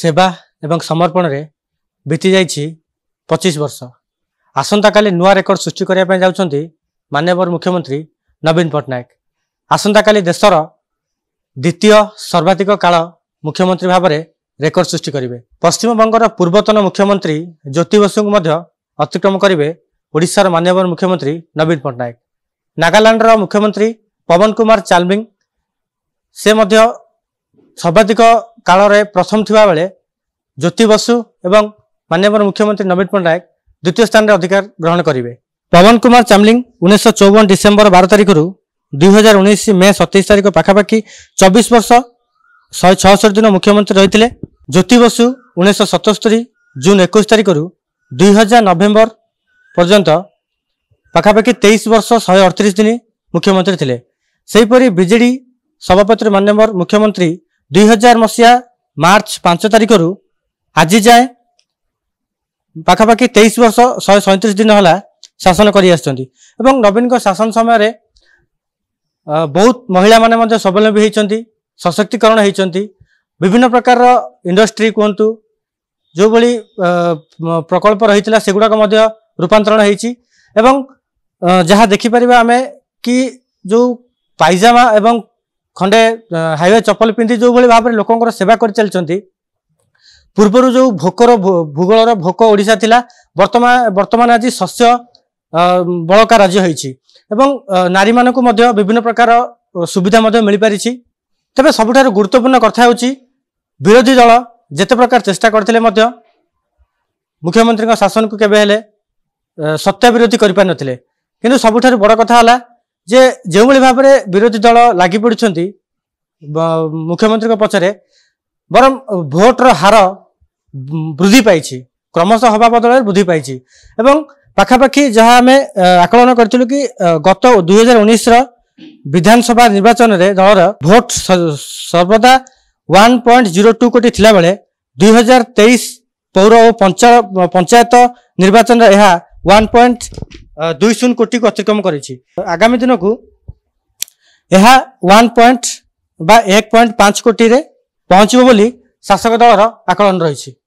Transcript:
ସେବା ଏବଂ ସମର୍ପଣରେ ବିତିଯାଇଛି ପଚିଶ ବର୍ଷ ଆସନ୍ତାକାଲି ନୂଆ ରେକର୍ଡ ସୃଷ୍ଟି କରିବା ପାଇଁ ଯାଉଛନ୍ତି ମାନ୍ୟବର ମୁଖ୍ୟମନ୍ତ୍ରୀ ନବୀନ ପଟ୍ଟନାୟକ ଆସନ୍ତାକାଲି ଦେଶର ଦ୍ୱିତୀୟ ସର୍ବାଧିକ କାଳ ମୁଖ୍ୟମନ୍ତ୍ରୀ ଭାବରେ ରେକର୍ଡ ସୃଷ୍ଟି କରିବେ ପଶ୍ଚିମବଙ୍ଗର ପୂର୍ବତନ ମୁଖ୍ୟମନ୍ତ୍ରୀ ଜ୍ୟୋତି ବସୁଙ୍କୁ ମଧ୍ୟ ଅତିକ୍ରମ କରିବେ ଓଡ଼ିଶାର ମାନ୍ୟବର ମୁଖ୍ୟମନ୍ତ୍ରୀ ନବୀନ ପଟ୍ଟନାୟକ ନାଗାଲାଣ୍ଡର ମୁଖ୍ୟମନ୍ତ୍ରୀ ପବନ କୁମାର ଚାଲମିଙ୍ଗ ସେ ମଧ୍ୟ ସର୍ବାଧିକ କାଳରେ ପ୍ରଥମ ଥିବାବେଳେ ଜ୍ୟୋତି ବସୁ ଏବଂ ମାନ୍ୟବର ମୁଖ୍ୟମନ୍ତ୍ରୀ ନବୀନ ପଟ୍ଟନାୟକ ଦ୍ୱିତୀୟ ସ୍ଥାନରେ ଅଧିକାର ଗ୍ରହଣ କରିବେ ପବନ କୁମାର ଚାମ୍ଲିଂ ଉଣେଇଶହ ଚଉବନ ଡିସେମ୍ବର ବାର ତାରିଖରୁ ଦୁଇହଜାର ଉଣେଇଶ ମେ ସତେଇଶ ତାରିଖ ପାଖାପାଖି ଚବିଶ ବର୍ଷ ଶହେ ଛଅସ୍ତରୀ ଦିନ ମୁଖ୍ୟମନ୍ତ୍ରୀ ରହିଥିଲେ ଜ୍ୟୋତି ବସୁ ଉଣେଇଶହ ସତସ୍ତରୀ ଜୁନ୍ ଏକୋଇଶ ତାରିଖରୁ ଦୁଇହଜାର ନଭେମ୍ବର ପର୍ଯ୍ୟନ୍ତ ପାଖାପାଖି ତେଇଶ ବର୍ଷ ଶହେ ଅଠତିରିଶ ଦିନ ମୁଖ୍ୟମନ୍ତ୍ରୀ ଥିଲେ ସେହିପରି ବିଜେଡ଼ି ସଭାପତି ମାନ୍ୟବର ମୁଖ୍ୟମନ୍ତ୍ରୀ ଦୁଇ ହଜାର ମସିହା ମାର୍ଚ୍ଚ ପାଞ୍ଚ ତାରିଖରୁ ଆଜି ଯାଏଁ ପାଖାପାଖି ତେଇଶ ବର୍ଷ ଶହେ ସଇଁତିରିଶ ଦିନ ହେଲା ଶାସନ କରିଆସିଛନ୍ତି ଏବଂ ନବୀନଙ୍କ ଶାସନ ସମୟରେ ବହୁତ ମହିଳାମାନେ ମଧ୍ୟ ସ୍ୱାବଲମ୍ବୀ ହୋଇଛନ୍ତି ସଶକ୍ତିକରଣ ହୋଇଛନ୍ତି ବିଭିନ୍ନ ପ୍ରକାରର ଇଣ୍ଡଷ୍ଟ୍ରି କୁହନ୍ତୁ ଯେଉଁଭଳି ପ୍ରକଳ୍ପ ରହିଥିଲା ସେଗୁଡ଼ାକ ମଧ୍ୟ ରୂପାନ୍ତରଣ ହୋଇଛି ଏବଂ ଯାହା ଦେଖିପାରିବା ଆମେ କି ଯେଉଁ ପାଇଜାମା ଏବଂ ଖଣ୍ଡେ ହାଇୱେ ଚପଲ ପିନ୍ଧି ଯେଉଁଭଳି ଭାବରେ ଲୋକଙ୍କର ସେବା କରିଚାଲିଛନ୍ତି ପୂର୍ବରୁ ଯେଉଁ ଭୋକର ଭୂଗୋଳର ଭୋକ ଓଡ଼ିଶା ଥିଲା ବର୍ତ୍ତମାନ ବର୍ତ୍ତମାନ ଆଜି ଶସ୍ୟ ବଳକା ରାଜ୍ୟ ହୋଇଛି ଏବଂ ନାରୀମାନଙ୍କୁ ମଧ୍ୟ ବିଭିନ୍ନ ପ୍ରକାର ସୁବିଧା ମଧ୍ୟ ମିଳିପାରିଛି ତେବେ ସବୁଠାରୁ ଗୁରୁତ୍ୱପୂର୍ଣ୍ଣ କଥା ହେଉଛି ବିରୋଧୀ ଦଳ ଯେତେ ପ୍ରକାର ଚେଷ୍ଟା କରିଥିଲେ ମଧ୍ୟ ମୁଖ୍ୟମନ୍ତ୍ରୀଙ୍କ ଶାସନକୁ କେବେ ହେଲେ ସତ୍ୟ ବିରୋଧୀ କରିପାରିନଥିଲେ କିନ୍ତୁ ସବୁଠାରୁ ବଡ଼ କଥା ହେଲା ଯେ ଯେଉଁଭଳି ଭାବରେ ବିରୋଧୀ ଦଳ ଲାଗି ପଡ଼ୁଛନ୍ତି ମୁଖ୍ୟମନ୍ତ୍ରୀଙ୍କ ପଛରେ ବରଂ ଭୋଟର ହାର ବୃଦ୍ଧି ପାଇଛି କ୍ରମଶଃ ହେବା ବଦଳରେ ବୃଦ୍ଧି ପାଇଛି ଏବଂ ପାଖାପାଖି ଯାହା ଆମେ ଆକଳନ କରିଥିଲୁ କି ଗତ ଦୁଇ ହଜାର ଉଣେଇଶର ବିଧାନସଭା ନିର୍ବାଚନରେ ଦଳର ଭୋଟ ସର୍ବଦା ୱାନ୍ ପଏଣ୍ଟ ଜିରୋ ଟୁ କୋଟି ଥିଲାବେଳେ ଦୁଇ ହଜାର ତେଇଶ ପୌର ଓ ପଞ୍ଚାୟତ ନିର୍ବାଚନରେ ଏହା ୱାନ୍ ପଏଣ୍ଟ ଦୁଇ ଶୂନ କୋଟିକୁ ଅତିକ୍ରମ କରିଛି ଆଗାମୀ ଦିନକୁ ଏହା ୱାନ୍ ପଏଣ୍ଟ ବା ଏକ ପଏଣ୍ଟ ପାଞ୍ଚ କୋଟିରେ ପହଞ୍ଚିବ ବୋଲି ଶାସକ ଦଳର ଆକଳନ ରହିଛି